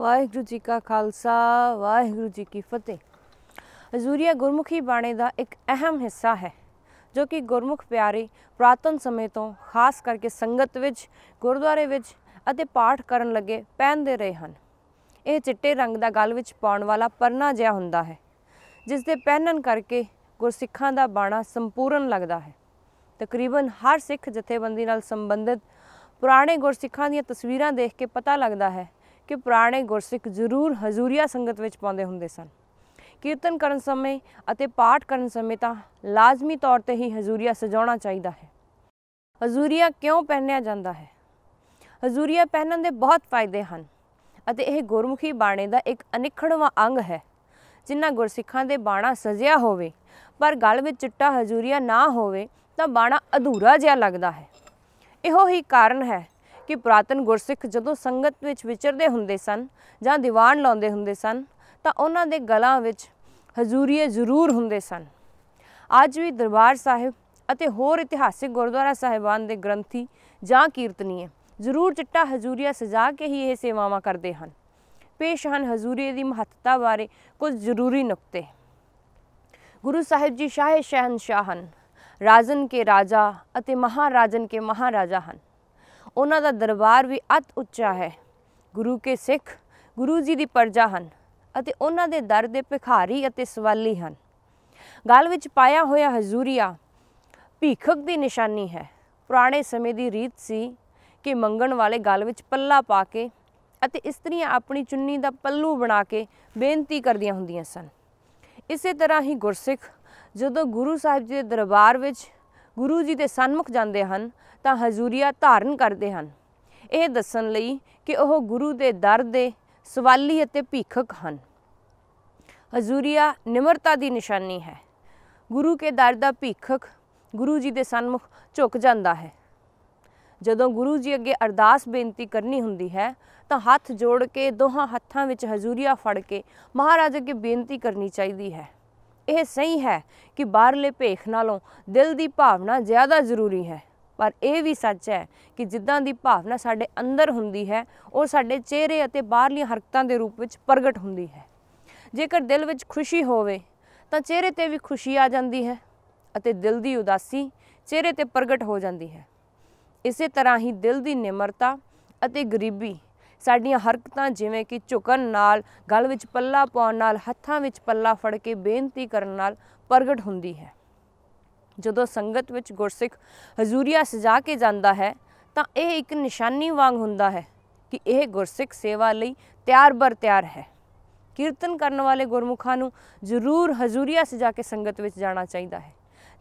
ਵਾਹਿਗੁਰੂ ਜੀ ਕਾ ਖਾਲਸਾ ਵਾਹਿਗੁਰੂ ਜੀ ਕੀ ਫਤਿਹ ਹਜ਼ੂਰੀਆ ਗੁਰਮੁਖੀ ਬਾਣੀ ਦਾ ਇੱਕ ਅਹਿਮ ਹਿੱਸਾ ਹੈ ਜੋ ਕਿ ਗੁਰਮੁਖ ਪਿਆਰੇ ਪ੍ਰਾਤਨ ਸਮੇਂ ਤੋਂ ਖਾਸ ਕਰਕੇ ਸੰਗਤ ਵਿੱਚ ਗੁਰਦੁਆਰੇ ਵਿੱਚ ਅਤੇ ਪਾਠ ਕਰਨ ਲੱਗੇ ਪਹਿਨਦੇ ਰਹੇ ਹਨ ਇਹ ਚਿੱਟੇ ਰੰਗ ਦਾ ਗਲ ਵਿੱਚ ਪਾਉਣ ਵਾਲਾ ਪਰਨਾ ਜਿਹਾ ਹੁੰਦਾ ਹੈ ਜਿਸ ਦੇ ਪਹਿਨਣ ਕਰਕੇ ਗੁਰਸਿੱਖਾਂ ਦਾ ਬਾਣਾ ਸੰਪੂਰਨ ਲੱਗਦਾ ਹੈ ਤਕਰੀਬਨ ਹਰ ਸਿੱਖ ਜਥੇਬੰਦੀ ਨਾਲ ਸੰਬੰਧਿਤ ਪੁਰਾਣੇ ਗੁਰਸਿੱਖਾਂ ਦੀਆਂ ਤਸਵੀਰਾਂ ਦੇਖ ਕੇ ਪਤਾ ਲੱਗਦਾ ਹੈ ਕਿ ਪੁਰਾਣੇ ਗੁਰਸਿੱਖ ਜ਼ਰੂਰ ਹਜ਼ੂਰੀਆ ਸੰਗਤ ਵਿੱਚ ਪਾਉਂਦੇ ਹੁੰਦੇ ਸਨ ਕੀਰਤਨ ਕਰਨ ਸਮੇਂ ਅਤੇ ਪਾਠ ਕਰਨ ਸਮੇਂ ਤਾਂ ਲਾਜ਼ਮੀ ਤੌਰ ਤੇ ਹੀ ਹਜ਼ੂਰੀਆ ਸਜਾਉਣਾ ਚਾਹੀਦਾ ਹੈ ਹਜ਼ੂਰੀਆ ਕਿਉਂ ਪਹਿਨਿਆ ਜਾਂਦਾ ਹੈ ਹਜ਼ੂਰੀਆ ਪਹਿਨਣ ਦੇ ਬਹੁਤ ਫਾਇਦੇ ਹਨ ਅਤੇ ਇਹ ਗੁਰਮੁਖੀ ਬਾਣੇ ਦਾ ਇੱਕ ਅਨਿਖੜਵਾ ਅੰਗ ਹੈ ਜਿੰਨਾ ਗੁਰਸਿੱਖਾਂ ਦੇ ਬਾਣਾ ਸਜਿਆ ਹੋਵੇ ਪਰ ਗਲ ਵਿੱਚ ਚਿੱਟਾ ਹਜ਼ੂਰੀਆ ਨਾ ਹੋਵੇ ਤਾਂ ਬਾਣਾ ਅਧੂਰਾ ਜਿਹਾ ਲੱਗਦਾ ਹੈ ਇਹੋ ਹੀ ਕਾਰਨ ਹੈ ਕਿ ਪ੍ਰਾਤਨ ਗੁਰਸਿੱਖ ਜਦੋਂ ਸੰਗਤ ਵਿੱਚ ਵਿਚਰਦੇ ਹੁੰਦੇ ਸਨ ਜਾਂ ਦੀਵਾਨ ਲਾਉਂਦੇ ਹੁੰਦੇ ਸਨ ਤਾਂ ਉਹਨਾਂ ਦੇ ਗਲਾਂ ਵਿੱਚ ਹਜ਼ੂਰੀਏ ਜ਼ਰੂਰ ਹੁੰਦੇ ਸਨ ਅੱਜ ਵੀ ਦਰਬਾਰ ਸਾਹਿਬ ਅਤੇ ਹੋਰ ਇਤਿਹਾਸਿਕ ਗੁਰਦੁਆਰਾ ਸਾਹਿਬਾਨ ਦੇ ਗ੍ਰੰਥੀ ਜਾਂ ਕੀਰਤਨੀਏ ਜ਼ਰੂਰ ਚਿੱਟਾ ਹਜ਼ੂਰੀਆ ਸਜਾ ਕੇ ਹੀ ਇਹ ਸੇਵਾਵਾਂ ਕਰਦੇ ਹਨ ਪੇਸ਼ ਹਨ ਹਜ਼ੂਰੀਏ ਦੀ ਮਹੱਤਤਾ ਬਾਰੇ ਕੁਝ ਜ਼ਰੂਰੀ ਨੁਕਤੇ ਗੁਰੂ ਸਾਹਿਬ ਜੀ ਸ਼ਾਹ ਸ਼ਹਿਨਸ਼ਾਹ ਹਨ ਰਾਜਨ ਕੇ ਰਾਜਾ ਅਤੇ ਮਹਾਰਾਜਨ ਕੇ ਮਹਾਰਾਜਾ ਹਨ ਉਹਨਾਂ ਦਾ ਦਰਬਾਰ ਵੀ ਅਤ ਉੱਚਾ ਹੈ ਗੁਰੂ ਕੇ ਸਿੱਖ ਗੁਰੂ ਜੀ ਦੀ ਪਰਜਾ ਹਨ ਅਤੇ ਉਹਨਾਂ ਦੇ ਦਰ ਦੇ ਭਿਖਾਰੀ ਅਤੇ ਸਵਾਲੀ ਹਨ ਗਲ ਵਿੱਚ ਪਾਇਆ ਹੋਇਆ ਹਜ਼ੂਰੀਆ ਭੀਖਕ ਦੀ ਨਿਸ਼ਾਨੀ ਹੈ ਪੁਰਾਣੇ ਸਮੇਂ ਦੀ ਰੀਤ ਸੀ ਕਿ ਮੰਗਣ ਵਾਲੇ ਗਲ ਵਿੱਚ ਪੱਲਾ ਪਾ ਕੇ ਅਤੇ ਇਸਤਰੀਆਂ ਆਪਣੀ ਚੁੰਨੀ ਦਾ ਪੱਲੂ ਬਣਾ ਕੇ ਬੇਨਤੀ ਕਰਦੀਆਂ ਹੁੰਦੀਆਂ ਸਨ ਇਸੇ ਤਰ੍ਹਾਂ ਹੀ ਗੁਰਸਿੱਖ ਜਦੋਂ ਗੁਰੂ ਸਾਹਿਬ ਜੀ ਦੇ ਦਰਬਾਰ ਵਿੱਚ ਗੁਰੂ ਜੀ ਦੇ ਸਨਮੁਖ ਜਾਂਦੇ ਹਨ ਤਾਂ ਹਜ਼ੂਰੀਆ ਧਾਰਨ ਕਰਦੇ ਹਨ ਇਹ ਦੱਸਣ ਲਈ ਕਿ ਉਹ ਗੁਰੂ ਦੇ ਦਰ ਦੇ ਸਵਾਲੀ ਅਤੇ ਭੀਖਕ ਹਨ ਹਜ਼ੂਰੀਆ ਨਿਮਰਤਾ ਦੀ ਨਿਸ਼ਾਨੀ ਹੈ ਗੁਰੂ ਕੇ ਦਰ ਦਾ ਭੀਖਕ ਗੁਰੂ ਜੀ ਦੇ ਸਨਮੁਖ ਝੁਕ ਜਾਂਦਾ ਹੈ ਜਦੋਂ ਗੁਰੂ ਜੀ ਅੱਗੇ ਅਰਦਾਸ ਬੇਨਤੀ ਕਰਨੀ ਹੁੰਦੀ ਹੈ ਤਾਂ ਹੱਥ ਜੋੜ ਕੇ ਦੋਹਾਂ ਹੱਥਾਂ ਵਿੱਚ ਹਜ਼ੂਰੀਆ ਫੜ ਕੇ ਮਹਾਰਾਜ ਅੱਗੇ ਬੇਨਤੀ ਕਰਨੀ ਚਾਹੀਦੀ ਹੈ ਇਹ ਸਹੀ ਹੈ ਕਿ ਬਾਹਰਲੇ ਭੇਖ ਨਾਲੋਂ ਦਿਲ ਦੀ ਭਾਵਨਾ ਜ਼ਿਆਦਾ ਜ਼ਰੂਰੀ ਹੈ ਪਰ ਇਹ ਵੀ ਸੱਚ ਹੈ ਕਿ ਜਿੱਦਾਂ ਦੀ ਭਾਵਨਾ ਸਾਡੇ ਅੰਦਰ ਹੁੰਦੀ ਹੈ ਉਹ ਸਾਡੇ ਚਿਹਰੇ ਅਤੇ ਬਾਹਰਲੀਆਂ ਹਰਕਤਾਂ ਦੇ ਰੂਪ ਵਿੱਚ ਪ੍ਰਗਟ ਹੁੰਦੀ ਹੈ ਜੇਕਰ ਦਿਲ ਵਿੱਚ ਖੁਸ਼ੀ ਹੋਵੇ ਤਾਂ ਚਿਹਰੇ ਤੇ ਵੀ ਖੁਸ਼ੀ ਆ ਜਾਂਦੀ ਹੈ ਅਤੇ ਦਿਲ ਦੀ ਉਦਾਸੀ ਚਿਹਰੇ ਤੇ ਪ੍ਰਗਟ ਹੋ ਜਾਂਦੀ ਹੈ ਇਸੇ ਤਰ੍ਹਾਂ ਹੀ ਦਿਲ ਦੀ ਨਿਮਰਤਾ ਅਤੇ ਗਰੀਬੀ ਸਾਡੀਆਂ ਹਰਕਤਾਂ ਜਿਵੇਂ ਕਿ ਝੁਕਣ ਨਾਲ ਗਲ ਵਿੱਚ ਪੱਲਾ ਪਾਉਣ ਨਾਲ ਹੱਥਾਂ ਵਿੱਚ ਪੱਲਾ ਫੜ ਕੇ ਬੇਨਤੀ ਕਰਨ ਨਾਲ ਪ੍ਰਗਟ ਹੁੰਦੀ ਹੈ ਜਦੋਂ ਸੰਗਤ ਵਿੱਚ ਗੁਰਸਿੱਖ ਹਜ਼ੂਰੀਆ ਸਜਾ ਕੇ ਜਾਂਦਾ ਹੈ ਤਾਂ ਇਹ ਇੱਕ ਨਿਸ਼ਾਨੀ ਵਾਂਗ ਹੁੰਦਾ ਹੈ ਕਿ ਇਹ ਗੁਰਸਿੱਖ ਸੇਵਾ ਲਈ ਤਿਆਰ ਬਰ ਤਿਆਰ ਹੈ ਕੀਰਤਨ ਕਰਨ ਵਾਲੇ ਗੁਰਮੁਖਾਂ ਨੂੰ ਜ਼ਰੂਰ ਹਜ਼ੂਰੀਆ ਸਜਾ ਕੇ ਸੰਗਤ ਵਿੱਚ ਜਾਣਾ ਚਾਹੀਦਾ ਹੈ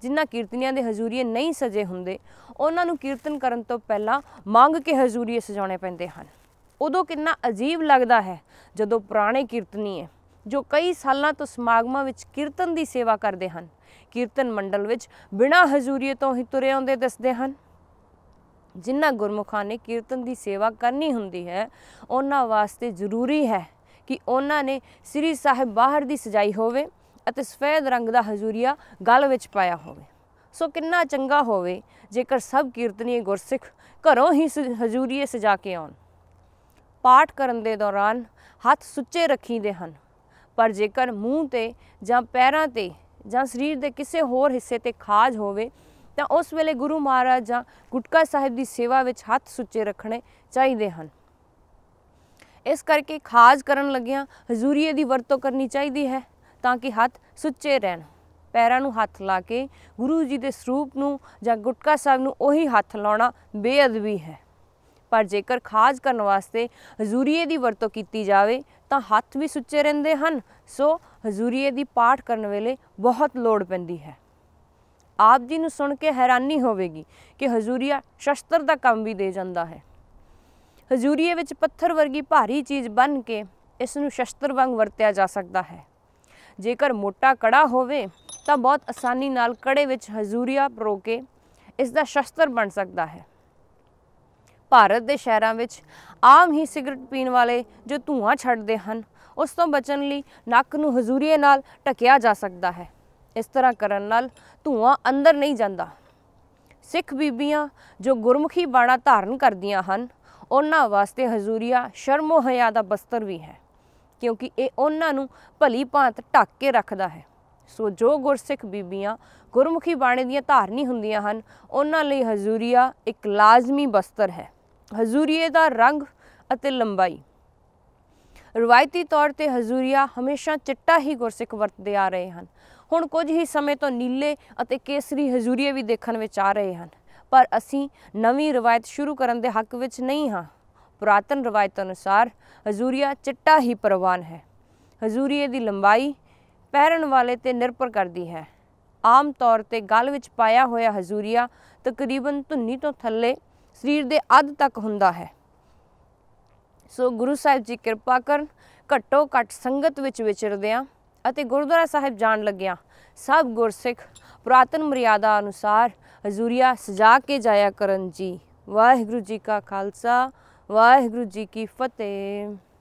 ਜਿਨ੍ਹਾਂ ਕੀਰਤਨੀਆਂ ਦੇ ਹਜ਼ੂਰੀਏ ਨਹੀਂ ਸਜੇ ਹੁੰਦੇ ਉਹਨਾਂ ਨੂੰ ਕੀਰਤਨ ਕਰਨ ਤੋਂ ਪਹਿਲਾਂ ਮੰਗ ਕੇ ਹਜ਼ੂਰੀਏ ਸਜਾਉਣੇ ਪੈਂਦੇ ਹਨ ਉਦੋਂ ਕਿੰਨਾ ਅਜੀਬ ਲੱਗਦਾ ਹੈ ਜਦੋਂ ਪੁਰਾਣੇ ਕੀਰਤਨੀਏ ਜੋ ਕਈ ਸਾਲਾਂ ਤੋਂ ਸਮਾਗਮਾਂ ਵਿੱਚ ਕੀਰਤਨ ਦੀ ਸੇਵਾ ਕਰਦੇ ਹਨ ਕੀਰਤਨ ਮੰਡਲ ਵਿੱਚ ਬਿਨਾਂ ਹਜ਼ੂਰੀਏ ਤੋਂ ਹੀ ਤੁਰੇ ਆਉਂਦੇ ਦਿਸਦੇ ਹਨ ਜਿਨ੍ਹਾਂ ਗੁਰਮੁਖਾਂ ਨੇ ਕੀਰਤਨ ਦੀ ਸੇਵਾ ਕਰਨੀ ਹੁੰਦੀ ਹੈ ਉਹਨਾਂ ਵਾਸਤੇ ਜ਼ਰੂਰੀ ਹੈ ਕਿ ਉਹਨਾਂ ਨੇ ਸ੍ਰੀ ਸਾਹਿਬ ਬਾਹਰ ਦੀ ਸਜਾਈ ਹੋਵੇ ਅਤੇ ਸਫੈਦ ਰੰਗ ਦਾ ਹਜ਼ੂਰੀਆ ਗਲ ਵਿੱਚ ਪਾਇਆ ਹੋਵੇ ਸੋ ਕਿੰਨਾ ਚੰਗਾ ਹੋਵੇ ਜੇਕਰ ਸਭ ਕੀਰਤਨੀ ਗੁਰਸਿੱਖ ਘਰੋਂ ਹੀ ਹਜ਼ੂਰੀਏ ਸਜਾ ਕੇ ਆਉਣ ਪਾਠ ਕਰਨ ਦੇ ਦੌਰਾਨ ਹੱਥ ਸੁੱਚੇ ਰੱਖੀਂਦੇ ਹਨ ਪਰ ਜੇਕਰ ਮੂੰਹ ਤੇ ਜਾਂ ਪੈਰਾਂ ਤੇ ਜਾਂ ਸਰੀਰ ਦੇ ਕਿਸੇ ਹੋਰ ਹਿੱਸੇ ਤੇ ਖਾਜ ਹੋਵੇ ਤਾਂ ਉਸ ਵੇਲੇ ਗੁਰੂ ਮਹਾਰਾਜ ਜਾਂ ਗੁਟਕਾ ਸਾਹਿਬ ਦੀ ਸੇਵਾ ਵਿੱਚ ਹੱਥ ਸੁੱਚੇ ਰੱਖਣੇ ਚਾਹੀਦੇ ਹਨ ਇਸ ਕਰਕੇ ਖਾਜ ਕਰਨ ਲੱਗਿਆਂ ਹਜ਼ੂਰੀਏ ਦੀ ਵਰਤੋਂ ਕਰਨੀ ਚਾਹੀਦੀ ਹੈ ਤਾਂ ਕਿ ਹੱਥ ਸੁੱਚੇ ਰਹਿਣ ਪੈਰਾਂ ਨੂੰ ਹੱਥ ਲਾ ਕੇ ਗੁਰੂ ਜੀ ਦੇ ਸਰੂਪ ਨੂੰ ਜਾਂ ਗੁਟਕਾ ਸਾਹਿਬ ਨੂੰ ਉਹੀ ਹੱਥ ਲਾਉਣਾ ਬੇਅਦਬੀ ਹੈ ਪਰ ਜੇਕਰ ਖਾਜ ਕਰਨ ਵਾਸਤੇ ਹਜ਼ੂਰੀਏ ਦੀ ਵਰਤੋਂ ਕੀਤੀ ਜਾਵੇ ਤਾਂ ਹੱਥ ਵੀ ਸੁੱਚੇ ਰਹਿੰਦੇ ਹਨ ਸੋ ਹਜ਼ੂਰੀਏ ਦੀ ਪਾਠ ਕਰਨ ਵੇਲੇ ਬਹੁਤ ਲੋੜ ਪੈਂਦੀ ਹੈ ਆਪ ਜੀ ਨੂੰ ਸੁਣ ਕੇ ਹੈਰਾਨੀ ਹੋਵੇਗੀ ਕਿ ਹਜ਼ੂਰੀਆ ਸ਼ਸਤਰ ਦਾ ਕੰਮ ਵੀ ਦੇ ਜਾਂਦਾ ਹੈ ਹਜ਼ੂਰੀਏ ਵਿੱਚ ਪੱਥਰ ਵਰਗੀ ਭਾਰੀ ਚੀਜ਼ ਬਨ ਕੇ ਇਸ ਨੂੰ ਸ਼ਸਤਰ ਵਾਂਗ ਵਰਤਿਆ ਜਾ ਸਕਦਾ ਹੈ ਜੇਕਰ ਮੋਟਾ ਕੜਾ ਹੋਵੇ ਤਾਂ ਬਹੁਤ ਆਸਾਨੀ ਨਾਲ ਕੜੇ ਵਿੱਚ ਹਜ਼ੂਰੀਆ ਪਰੋ ਕੇ ਇਸ ਦਾ ਸ਼ਸਤਰ ਬਣ ਸਕਦਾ ਹੈ ਭਾਰਤ ਦੇ ਸ਼ਹਿਰਾਂ ਵਿੱਚ ਆਮ ਹੀ ਸਿਗਰਟ ਪੀਣ ਵਾਲੇ ਜੋ ਧੂਆਂ ਛੱਡਦੇ ਹਨ ਉਸ ਤੋਂ ਬਚਣ ਲਈ ਨੱਕ ਨੂੰ ਹਜ਼ੂਰੀਏ ਨਾਲ ਟਕਿਆ ਜਾ ਸਕਦਾ ਹੈ ਇਸ ਤਰ੍ਹਾਂ ਕਰਨ ਨਾਲ ਧੂਆਂ ਅੰਦਰ ਨਹੀਂ ਜਾਂਦਾ ਸਿੱਖ ਬੀਬੀਆਂ ਜੋ ਗੁਰਮੁਖੀ ਬਾਣਾ ਧਾਰਨ ਕਰਦੀਆਂ ਹਨ ਉਹਨਾਂ ਵਾਸਤੇ ਹਜ਼ੂਰੀਆ ਸ਼ਰਮੋ ਹਿਆ ਦਾ ਬਸਤਰ ਵੀ ਹੈ ਕਿਉਂਕਿ ਇਹ ਉਹਨਾਂ ਨੂੰ ਭਲੀ ਭਾਂਤ ਢੱਕ ਕੇ ਰੱਖਦਾ ਹੈ ਸੋ ਜੋ ਗੁਰਸਿੱਖ ਬੀਬੀਆਂ ਗੁਰਮੁਖੀ ਬਾਣੇ ਦੀਆਂ ਧਾਰਨੀ ਹੁੰਦੀਆਂ ਹਨ ਉਹਨਾਂ ਲਈ ਹਜ਼ੂਰੀਆ ਇੱਕ ਲਾਜ਼ਮੀ ਬਸਤਰ ਹੈ ਹਜ਼ੂਰੀਏ ਦਾ ਰੰਗ ਅਤੇ ਲੰਬਾਈ ਰਵਾਇਤੀ ਤੌਰ ਤੇ ਹਜ਼ੂਰੀਆ ਹਮੇਸ਼ਾ ਚਿੱਟਾ ਹੀ ਗੁਰਸਿੱਖ ਵਰਤਦੇ ਆ ਰਹੇ ਹਨ ਹੁਣ ਕੁਝ ਹੀ ਸਮੇਂ ਤੋਂ ਨੀਲੇ ਅਤੇ ਕੇਸਰੀ ਹਜ਼ੂਰੀਏ ਵੀ ਦੇਖਣ ਵਿੱਚ ਆ ਰਹੇ ਹਨ ਪਰ ਅਸੀਂ ਨਵੀਂ ਰਵਾਇਤ ਸ਼ੁਰੂ ਕਰਨ ਦੇ ਹੱਕ ਵਿੱਚ ਨਹੀਂ ਹਾਂ ਪੁਰਾਤਨ ਰਵਾਇਤ ਅਨੁਸਾਰ ਹਜ਼ੂਰੀਆ ਚਿੱਟਾ ਹੀ ਪ੍ਰਵਾਨ ਹੈ ਹਜ਼ੂਰੀਏ ਦੀ ਲੰਬਾਈ ਪਹਿਰਨ ਵਾਲੇ ਤੇ ਨਿਰਭਰ ਕਰਦੀ ਹੈ ਆਮ ਤੌਰ ਤੇ ਗਲ ਵਿੱਚ ਪਾਇਆ ਹੋਇਆ ਹਜ਼ੂਰੀਆ ਤਕਰੀਬਨ ਧੁੰਨੀ ਤੋਂ ਥੱਲੇ ਸਰੀਰ ਦੇ ਅੱਧ ਤੱਕ ਹੁੰਦਾ ਹੈ ਸੋ ਗੁਰੂ ਸਾਹਿਬ ਜੀ ਕਿਰਪਾ ਕਰਨ ਘਟੋ ਘਟ ਸੰਗਤ ਵਿੱਚ ਵਿਚਰਦਿਆਂ ਅਤੇ ਗੁਰਦੁਆਰਾ ਸਾਹਿਬ ਜਾਣ ਲੱਗਿਆਂ ਸਭ ਗੁਰਸਿੱਖ ਪ੍ਰਾਤਨ ਮਰਿਆਦਾ ਅਨੁਸਾਰ ਹਜ਼ੂਰੀਆ ਸਜਾ ਕੇ ਜਾਇਆ ਕਰਨ ਜੀ ਵਾਹਿਗੁਰੂ ਜੀ ਕਾ ਖਾਲਸਾ ਵਾਹਿਗੁਰੂ ਜੀ ਕੀ ਫਤਿਹ